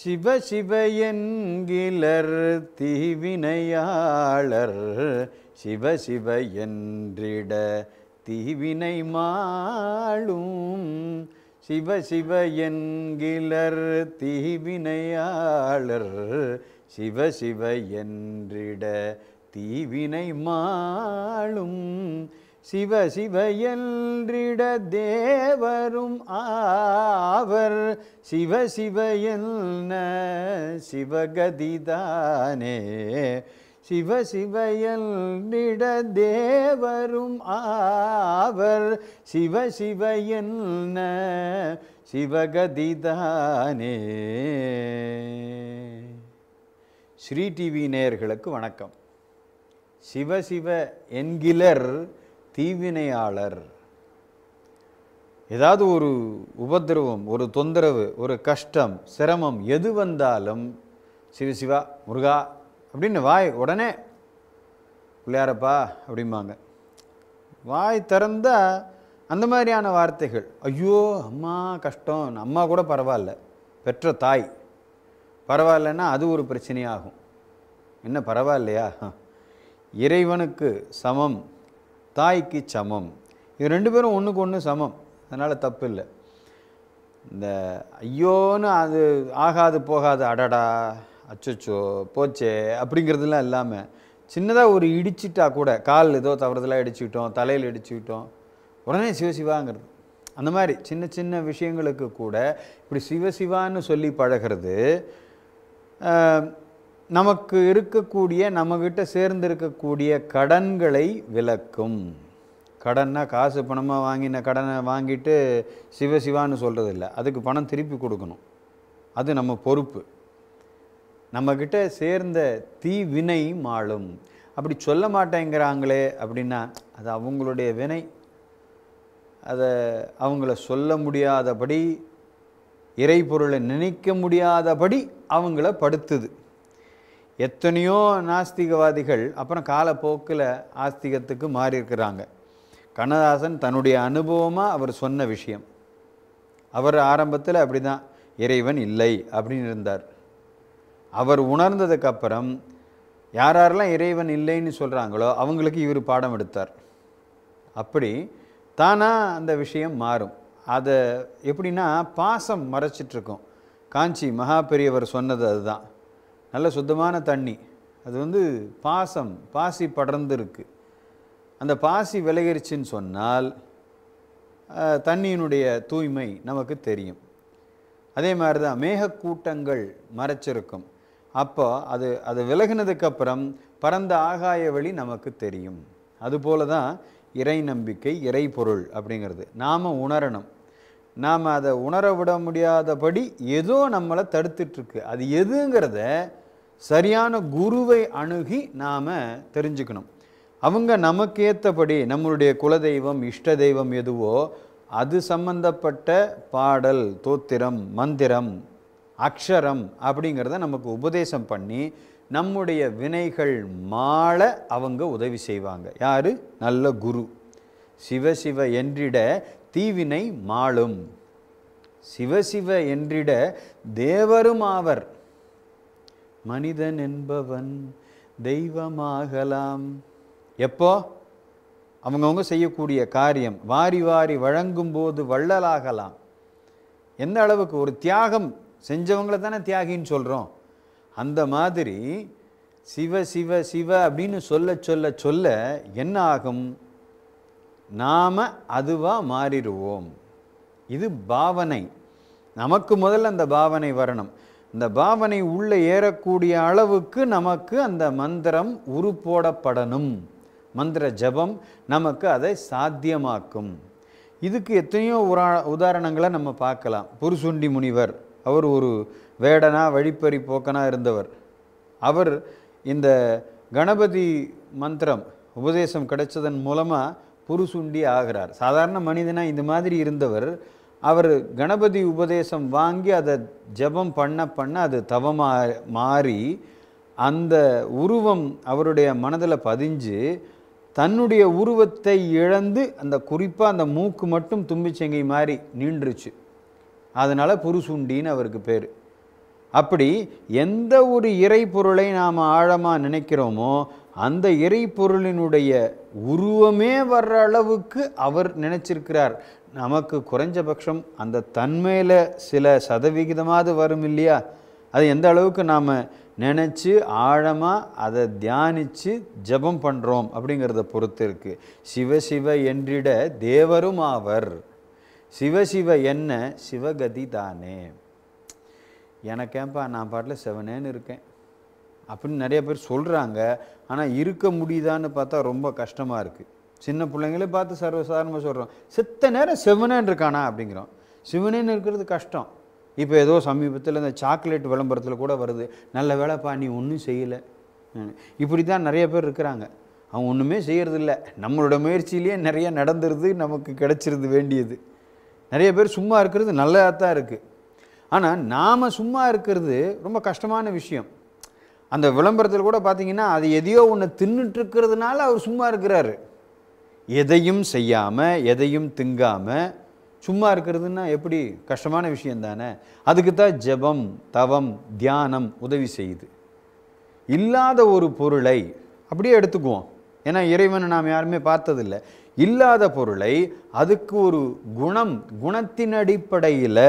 சிவ சிவ என்கிலர் தீவினையாளர் சிவ சிவ என்றிட தீவினை மாளும் சிவ சிவ என்கிலர் தீவினையாளர் சிவ சிவ என்றிட தீவினை மாளும் சிவ சிவயல்றிட தேவரும் ஆவர் சிவ சிவயல்ன சிவகதிதானே சிவ சிவயல்லிட தேவரும் ஆவர் சிவ சிவயல்ன சிவகதிதானே ஸ்ரீ டிவி நேயர்களுக்கு வணக்கம் சிவசிவ என்கிலர் தீவினையாளர் ஏதாவது ஒரு உபதிரவம் ஒரு தொந்தரவு ஒரு கஷ்டம் சிரமம் எது வந்தாலும் சிவசிவா முருகா அப்படின்னு வாய் உடனே பிள்ளையாரப்பா அப்படிம்பாங்க வாய் திறந்தால் அந்த மாதிரியான வார்த்தைகள் ஐயோ அம்மா கஷ்டம் அம்மா கூட பரவாயில்ல பெற்ற தாய் பரவாயில்லன்னா அது ஒரு பிரச்சனையாகும் என்ன பரவாயில்லையா இறைவனுக்கு சமம் தாய்க்கு சமம் இது ரெண்டு பேரும் ஒன்றுக்கு ஒன்று சமம் அதனால் தப்பு இல்லை இந்த ஐயோன்னு அது ஆகாது போகாது அடடா அச்சோ போச்சே அப்படிங்கிறதுலாம் இல்லாமல் சின்னதாக ஒரு இடிச்சிட்டா கூட கால் ஏதோ தவறுதலாக இடிச்சுக்கிட்டோம் தலையில் இடிச்சுக்கிட்டோம் உடனே சிவசிவாங்கிறது அந்த மாதிரி சின்ன சின்ன விஷயங்களுக்கு கூட இப்படி சிவசிவான்னு சொல்லி பழகிறது நமக்கு இருக்கக்கூடிய நம்மக்கிட்ட சேர்ந்து இருக்கக்கூடிய கடன்களை விளக்கும் கடன்னா காசு பணமாக வாங்கின கடனை வாங்கிட்டு சிவசிவான்னு சொல்கிறது இல்லை அதுக்கு பணம் திருப்பி கொடுக்கணும் அது நம்ம பொறுப்பு நம்மக்கிட்ட சேர்ந்த தீ வினை மாளும் அப்படி சொல்ல மாட்டேங்கிறாங்களே அப்படின்னா அது அவங்களுடைய வினை அதை அவங்கள சொல்ல முடியாதபடி பொருளை நினைக்க முடியாதபடி அவங்கள படுத்துது எத்தனையோ நாஸ்திகவாதிகள் அப்புறம் காலப்போக்கில் ஆஸ்திகத்துக்கு மாறி இருக்கிறாங்க கண்ணதாசன் தன்னுடைய அனுபவமாக அவர் சொன்ன விஷயம் அவர் ஆரம்பத்தில் அப்படி தான் இறைவன் இல்லை அப்படின்னு இருந்தார் அவர் உணர்ந்ததுக்கப்புறம் யார் யாரெல்லாம் இறைவன் இல்லைன்னு சொல்கிறாங்களோ அவங்களுக்கு இவர் பாடம் எடுத்தார் அப்படி தானாக அந்த விஷயம் மாறும் அதை எப்படின்னா பாசம் மறைச்சிட்ருக்கோம் காஞ்சி மகா பெரியவர் சொன்னது அதுதான் நல்ல சுத்தமான தண்ணி அது வந்து பாசம் பாசி படர்ந்துருக்கு அந்த பாசி விலகிருச்சின்னு சொன்னால் தண்ணியினுடைய தூய்மை நமக்கு தெரியும் அதே மாதிரி தான் மேகக்கூட்டங்கள் மறைச்சிருக்கும் அப்போ அது அது விலகினதுக்கப்புறம் பரந்த ஆகாய வழி நமக்கு தெரியும் அதுபோல தான் இறை நம்பிக்கை இறை பொருள் அப்படிங்கிறது நாம் உணரணும் நாம் அதை உணர விட முடியாதபடி ஏதோ நம்மளை தடுத்துட்ருக்கு அது எதுங்கிறத சரியான குருவை அணுகி நாம் தெரிஞ்சுக்கணும் அவங்க நமக்கேற்றபடி நம்மளுடைய குலதெய்வம் இஷ்ட தெய்வம் எதுவோ அது சம்பந்தப்பட்ட பாடல் தோத்திரம் மந்திரம் அக்ஷரம் அப்படிங்கிறத நமக்கு உபதேசம் பண்ணி நம்முடைய வினைகள் மாள அவங்க உதவி செய்வாங்க யார் நல்ல குரு சிவ சிவ என்றிட தீவினை மாளும் சிவசிவ என்றிட தேவரும் ஆவர் மனிதன் என்பவன் தெய்வமாகலாம் எப்போ அவங்கவுங்க செய்யக்கூடிய காரியம் வாரி வாரி வழங்கும் போது வள்ளலாகலாம் எந்த அளவுக்கு ஒரு தியாகம் செஞ்சவங்கள தானே தியாகின்னு சொல்கிறோம் அந்த மாதிரி சிவ சிவ சிவ அப்படின்னு சொல்ல சொல்ல சொல்ல என்ன ஆகும் நாம் அதுவாக மாறிடுவோம் இது பாவனை நமக்கு முதல்ல அந்த பாவனை வரணும் இந்த பாவனை உள்ளே ஏறக்கூடிய அளவுக்கு நமக்கு அந்த மந்திரம் உருப்போடப்படணும் மந்திர ஜபம் நமக்கு அதை சாத்தியமாக்கும் இதுக்கு எத்தனையோ உரா உதாரணங்களை நம்ம பார்க்கலாம் புருசுண்டி முனிவர் அவர் ஒரு வேடனா வழிப்பறி போக்கனாக இருந்தவர் அவர் இந்த கணபதி மந்திரம் உபதேசம் கிடைச்சதன் மூலமாக புருசுண்டி ஆகிறார் சாதாரண மனிதனாக இந்த மாதிரி இருந்தவர் அவர் கணபதி உபதேசம் வாங்கி அதை ஜபம் பண்ண பண்ண அது தவமா மாறி அந்த உருவம் அவருடைய மனதில் பதிஞ்சு தன்னுடைய உருவத்தை இழந்து அந்த குறிப்பாக அந்த மூக்கு மட்டும் தும்பிச்சங்கை மாதிரி நீண்டுருச்சு அதனால் புருசுண்டின்னு அவருக்கு பேர் அப்படி எந்த ஒரு இறைப்பொருளை பொருளை நாம் ஆழமாக நினைக்கிறோமோ அந்த இறைப்பொருளினுடைய பொருளினுடைய உருவமே வர்ற அளவுக்கு அவர் நினச்சிருக்கிறார் நமக்கு குறைஞ்சபட்சம் அந்த தன்மையில் சில சதவிகிதமாவது வரும் இல்லையா அது எந்த அளவுக்கு நாம் நினச்சி ஆழமாக அதை தியானித்து ஜபம் பண்ணுறோம் அப்படிங்கிறத பொறுத்து இருக்குது சிவ சிவ என்றிட தேவரும் ஆவர் சிவ சிவ என்ன சிவகதி தானே எனக்கேப்பா நான் பாட்டில் செவனேன்னு இருக்கேன் அப்படின்னு நிறைய பேர் சொல்கிறாங்க ஆனால் இருக்க முடியுதான்னு பார்த்தா ரொம்ப கஷ்டமாக இருக்குது சின்ன பிள்ளைங்களே பார்த்து சர்வசாதாரணமாக சொல்கிறோம் செத்த நேரம் செவனேன்னு இருக்கானா அப்படிங்கிறோம் சிவனேன்னு இருக்கிறது கஷ்டம் இப்போ ஏதோ சமீபத்தில் இந்த சாக்லேட் விளம்பரத்தில் கூட வருது நல்ல வேலைப்பா நீ ஒன்றும் செய்யலை இப்படி தான் நிறைய பேர் இருக்கிறாங்க அவன் ஒன்றுமே செய்கிறதில்ல நம்மளோட முயற்சியிலேயே நிறைய நடந்துருது நமக்கு கிடச்சிருது வேண்டியது நிறைய பேர் சும்மா இருக்கிறது நல்லதாக தான் இருக்குது ஆனால் நாம் சும்மா இருக்கிறது ரொம்ப கஷ்டமான விஷயம் அந்த விளம்பரத்தில் கூட பார்த்தீங்கன்னா அது எதையோ ஒன்று தின்னுட்டு இருக்கிறதுனால அவர் சும்மா இருக்கிறாரு எதையும் செய்யாமல் எதையும் திங்காமல் சும்மா இருக்கிறதுன்னா எப்படி கஷ்டமான விஷயம் தானே அதுக்கு தான் ஜபம் தவம் தியானம் உதவி செய்யுது இல்லாத ஒரு பொருளை அப்படியே எடுத்துக்குவோம் ஏன்னா இறைவனை நாம் யாருமே பார்த்ததில்லை இல்லாத பொருளை அதுக்கு ஒரு குணம் குணத்தின் அடிப்படையில்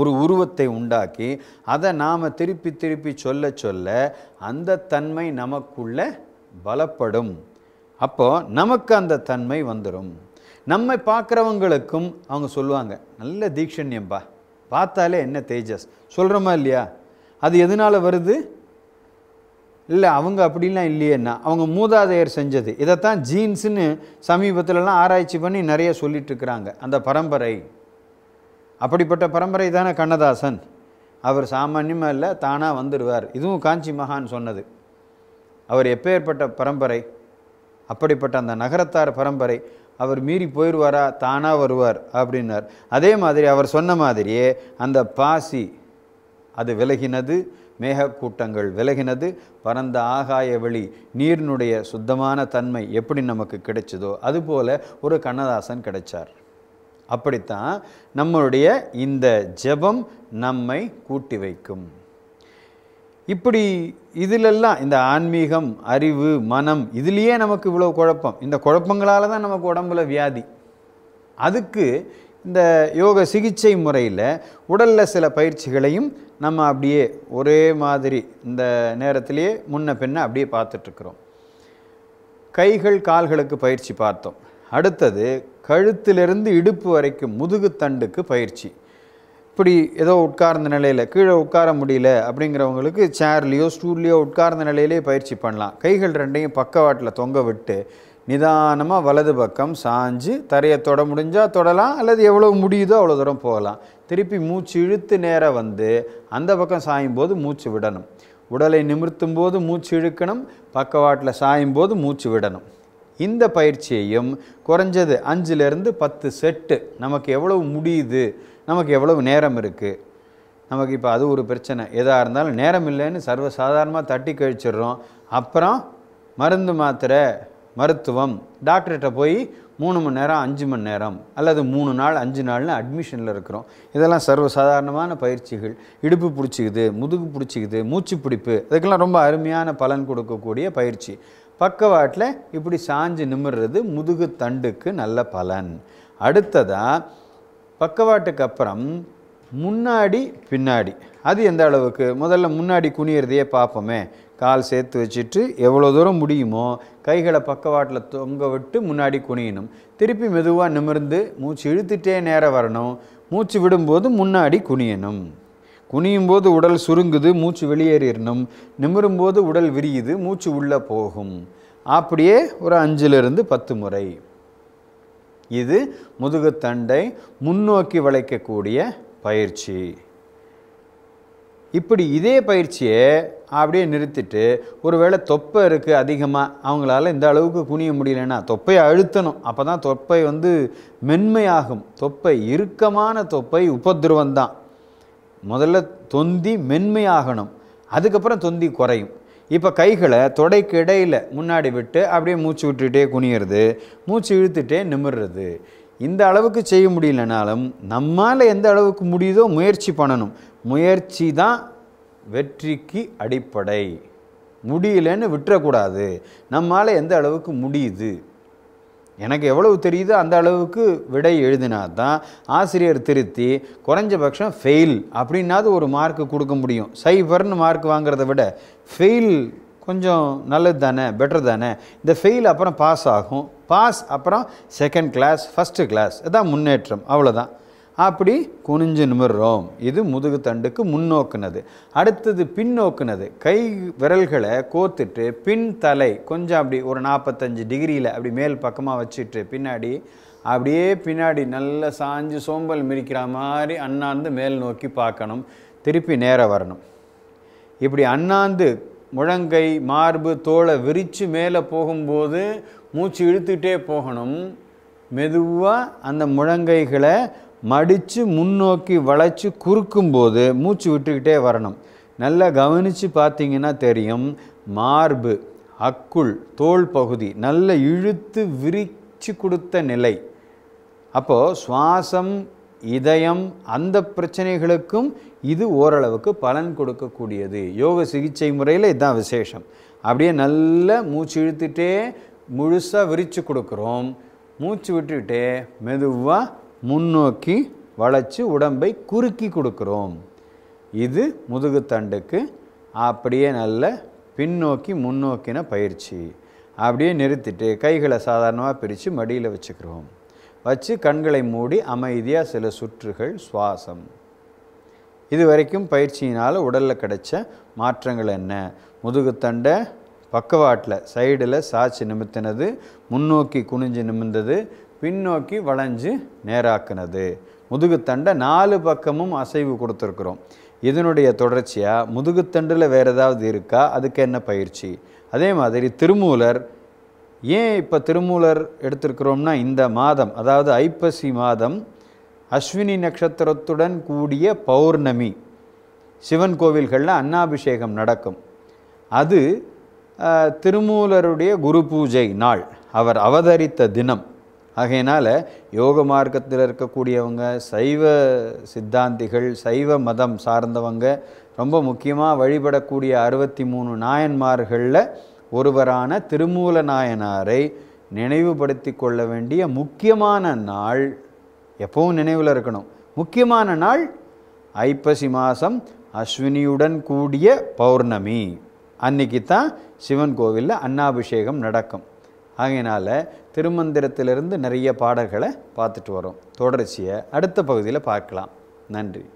ஒரு உருவத்தை உண்டாக்கி அதை நாம் திருப்பி திருப்பி சொல்ல சொல்ல அந்த தன்மை நமக்குள்ள பலப்படும் அப்போது நமக்கு அந்த தன்மை வந்துடும் நம்மை பார்க்குறவங்களுக்கும் அவங்க சொல்லுவாங்க நல்ல தீட்சண்யம்பா பார்த்தாலே என்ன தேஜஸ் சொல்கிறோமா இல்லையா அது எதனால் வருது இல்லை அவங்க அப்படிலாம் இல்லையேன்னா அவங்க மூதாதையர் செஞ்சது இதைத்தான் ஜீன்ஸுன்னு சமீபத்திலலாம் ஆராய்ச்சி பண்ணி நிறைய சொல்லிகிட்ருக்கிறாங்க அந்த பரம்பரை அப்படிப்பட்ட பரம்பரை தானே கண்ணதாசன் அவர் சாமானியமாக இல்லை தானாக வந்துடுவார் இதுவும் காஞ்சி மகான் சொன்னது அவர் எப்பேற்பட்ட பரம்பரை அப்படிப்பட்ட அந்த நகரத்தார் பரம்பரை அவர் மீறி போயிடுவாரா தானாக வருவார் அப்படின்னார் அதே மாதிரி அவர் சொன்ன மாதிரியே அந்த பாசி அது விலகினது மேகக்கூட்டங்கள் விலகினது பரந்த ஆகாய வழி நீரினுடைய சுத்தமான தன்மை எப்படி நமக்கு கிடைச்சதோ அதுபோல் ஒரு கண்ணதாசன் கிடைச்சார் அப்படித்தான் நம்மளுடைய இந்த ஜெபம் நம்மை கூட்டி வைக்கும் இப்படி இதிலெல்லாம் இந்த ஆன்மீகம் அறிவு மனம் இதுலேயே நமக்கு இவ்வளோ குழப்பம் இந்த குழப்பங்களால் தான் நமக்கு உடம்புல வியாதி அதுக்கு இந்த யோக சிகிச்சை முறையில் உடலில் சில பயிற்சிகளையும் நம்ம அப்படியே ஒரே மாதிரி இந்த நேரத்திலேயே முன்ன பின்ன அப்படியே பார்த்துட்ருக்குறோம் கைகள் கால்களுக்கு பயிற்சி பார்த்தோம் அடுத்தது கழுத்திலிருந்து இடுப்பு வரைக்கும் முதுகுத்தண்டுக்கு பயிற்சி இப்படி ஏதோ உட்கார்ந்த நிலையில் கீழே உட்கார முடியல அப்படிங்கிறவங்களுக்கு சேர்லேயோ ஸ்டூல்லையோ உட்கார்ந்த நிலையிலே பயிற்சி பண்ணலாம் கைகள் ரெண்டையும் பக்கவாட்டில் தொங்க விட்டு நிதானமாக வலது பக்கம் சாஞ்சு தரையை தொட முடிஞ்சால் தொடலாம் அல்லது எவ்வளோ முடியுதோ அவ்வளோ தூரம் போகலாம் திருப்பி மூச்சு இழுத்து நேராக வந்து அந்த பக்கம் சாயும் போது மூச்சு விடணும் உடலை நிமிர்த்தும் போது மூச்சு இழுக்கணும் பக்கவாட்டில் சாயும் போது மூச்சு விடணும் இந்த பயிற்சியையும் குறைஞ்சது அஞ்சுலேருந்து பத்து செட்டு நமக்கு எவ்வளவு முடியுது நமக்கு எவ்வளவு நேரம் இருக்குது நமக்கு இப்போ அது ஒரு பிரச்சனை எதாக இருந்தாலும் நேரம் இல்லைன்னு சர்வசாதாரணமாக தட்டி கழிச்சிடுறோம் அப்புறம் மருந்து மாத்திரை மருத்துவம் டாக்டர்கிட்ட போய் மூணு மணி நேரம் அஞ்சு மணி நேரம் அல்லது மூணு நாள் அஞ்சு நாள்னு அட்மிஷனில் இருக்கிறோம் இதெல்லாம் சர்வசாதாரணமான பயிற்சிகள் இடுப்பு பிடிச்சிக்குது முதுகு பிடிச்சிக்குது மூச்சு பிடிப்பு அதுக்கெல்லாம் ரொம்ப அருமையான பலன் கொடுக்கக்கூடிய பயிற்சி பக்கவாட்டில் இப்படி சாஞ்சு நிமிடுறது முதுகு தண்டுக்கு நல்ல பலன் அடுத்ததாக பக்கவாட்டுக்கு அப்புறம் முன்னாடி பின்னாடி அது எந்த அளவுக்கு முதல்ல முன்னாடி குனியறதையே பார்ப்போமே கால் சேர்த்து வச்சுட்டு எவ்வளோ தூரம் முடியுமோ கைகளை பக்கவாட்டில் தொங்க விட்டு முன்னாடி குனியணும் திருப்பி மெதுவாக நிமிர்ந்து மூச்சு இழுத்துட்டே நேரம் வரணும் மூச்சு விடும்போது முன்னாடி குனியணும் குனியும் போது உடல் சுருங்குது மூச்சு வெளியேறிடணும் நிமிரும்போது உடல் விரியுது மூச்சு உள்ளே போகும் அப்படியே ஒரு அஞ்சிலிருந்து பத்து முறை இது முதுகுத்தண்டை முன்னோக்கி வளைக்கக்கூடிய பயிற்சி இப்படி இதே பயிற்சியை அப்படியே நிறுத்திட்டு ஒருவேளை தொப்பை இருக்குது அதிகமாக அவங்களால இந்த அளவுக்கு குனிய முடியலன்னா தொப்பையை அழுத்தணும் அப்போ தான் தொப்பை வந்து மென்மையாகும் தொப்பை இறுக்கமான தொப்பை உபத்ருவந்தான் முதல்ல தொந்தி மென்மையாகணும் அதுக்கப்புறம் தொந்தி குறையும் இப்போ கைகளை தொடைக்கு இடையில் முன்னாடி விட்டு அப்படியே மூச்சு விட்டுகிட்டே குனியிறது மூச்சு இழுத்துட்டே நிமிடுறது இந்த அளவுக்கு செய்ய முடியலனாலும் நம்மால் எந்த அளவுக்கு முடியுதோ முயற்சி பண்ணணும் முயற்சி தான் வெற்றிக்கு அடிப்படை முடியலன்னு விட்டுறக்கூடாது நம்மால் எந்த அளவுக்கு முடியுது எனக்கு எவ்வளவு தெரியுதோ அந்த அளவுக்கு விடை எழுதினா தான் ஆசிரியர் திருத்தி குறைஞ்சபட்சம் ஃபெயில் அப்படின்னாது ஒரு மார்க்கு கொடுக்க முடியும் சைபர்னு மார்க் வாங்குறத விட ஃபெயில் கொஞ்சம் நல்லது தானே பெட்டர் தானே இந்த ஃபெயில் அப்புறம் பாஸ் ஆகும் பாஸ் அப்புறம் செகண்ட் கிளாஸ் ஃபஸ்ட்டு கிளாஸ் இதான் முன்னேற்றம் அவ்வளோதான் அப்படி குனிஞ்சு நிமிர்றோம் இது முதுகு தண்டுக்கு முன்னோக்குனது அடுத்தது பின்னோக்குனது கை விரல்களை கோத்துட்டு பின் தலை கொஞ்சம் அப்படி ஒரு நாற்பத்தஞ்சு டிகிரியில் அப்படி மேல் பக்கமாக வச்சுட்டு பின்னாடி அப்படியே பின்னாடி நல்லா சாஞ்சு சோம்பல் மிரிக்கிற மாதிரி அண்ணாந்து மேல் நோக்கி பார்க்கணும் திருப்பி நேர வரணும் இப்படி அண்ணாந்து முழங்கை மார்பு தோலை விரித்து மேலே போகும்போது மூச்சு இழுத்துக்கிட்டே போகணும் மெதுவாக அந்த முழங்கைகளை மடித்து முன்னோக்கி வளைச்சி குறுக்கும்போது மூச்சு விட்டுக்கிட்டே வரணும் நல்லா கவனித்து பார்த்தீங்கன்னா தெரியும் மார்பு அக்குள் தோல் பகுதி நல்ல இழுத்து விரித்து கொடுத்த நிலை அப்போது சுவாசம் இதயம் அந்த பிரச்சனைகளுக்கும் இது ஓரளவுக்கு பலன் கொடுக்கக்கூடியது யோக சிகிச்சை முறையில் இதுதான் விசேஷம் அப்படியே நல்லா மூச்சு இழுத்துட்டே முழுசாக விரித்து கொடுக்குறோம் மூச்சு விட்டுக்கிட்டே மெதுவாக முன்னோக்கி வளைச்சி உடம்பை குறுக்கி கொடுக்குறோம் இது முதுகுத்தண்டுக்கு அப்படியே நல்ல பின்னோக்கி முன்னோக்கின பயிற்சி அப்படியே நிறுத்திட்டு கைகளை சாதாரணமாக பிரித்து மடியில் வச்சுக்கிறோம் வச்சு கண்களை மூடி அமைதியாக சில சுற்றுகள் சுவாசம் இது வரைக்கும் பயிற்சியினால் உடலில் கிடைச்ச மாற்றங்கள் என்ன முதுகுத்தண்டை பக்கவாட்டில் சைடில் சாட்சி நிமித்தினது முன்னோக்கி குனிஞ்சு நிமிர்ந்தது பின்னோக்கி வளைஞ்சு நேராக்குனது முதுகுத்தண்டை நாலு பக்கமும் அசைவு கொடுத்துருக்குறோம் இதனுடைய தொடர்ச்சியாக முதுகுத்தண்டில் வேறு ஏதாவது இருக்கா அதுக்கு என்ன பயிற்சி அதே மாதிரி திருமூலர் ஏன் இப்போ திருமூலர் எடுத்திருக்கிறோம்னா இந்த மாதம் அதாவது ஐப்பசி மாதம் அஸ்வினி நட்சத்திரத்துடன் கூடிய பௌர்ணமி சிவன் கோவில்களில் அன்னாபிஷேகம் நடக்கும் அது திருமூலருடைய குரு பூஜை நாள் அவர் அவதரித்த தினம் ஆகையினால் யோக மார்க்கத்தில் இருக்கக்கூடியவங்க சைவ சித்தாந்திகள் சைவ மதம் சார்ந்தவங்க ரொம்ப முக்கியமாக வழிபடக்கூடிய அறுபத்தி மூணு நாயன்மார்களில் ஒருவரான திருமூல நாயனாரை நினைவுபடுத்தி கொள்ள வேண்டிய முக்கியமான நாள் எப்பவும் நினைவில் இருக்கணும் முக்கியமான நாள் ஐப்பசி மாதம் அஸ்வினியுடன் கூடிய பௌர்ணமி அன்னைக்கு தான் சிவன் கோவிலில் அன்னாபிஷேகம் நடக்கும் ஆகையினால் திருமந்திரத்திலிருந்து நிறைய பாடல்களை பார்த்துட்டு வரோம் தொடர்ச்சியை அடுத்த பகுதியில் பார்க்கலாம் நன்றி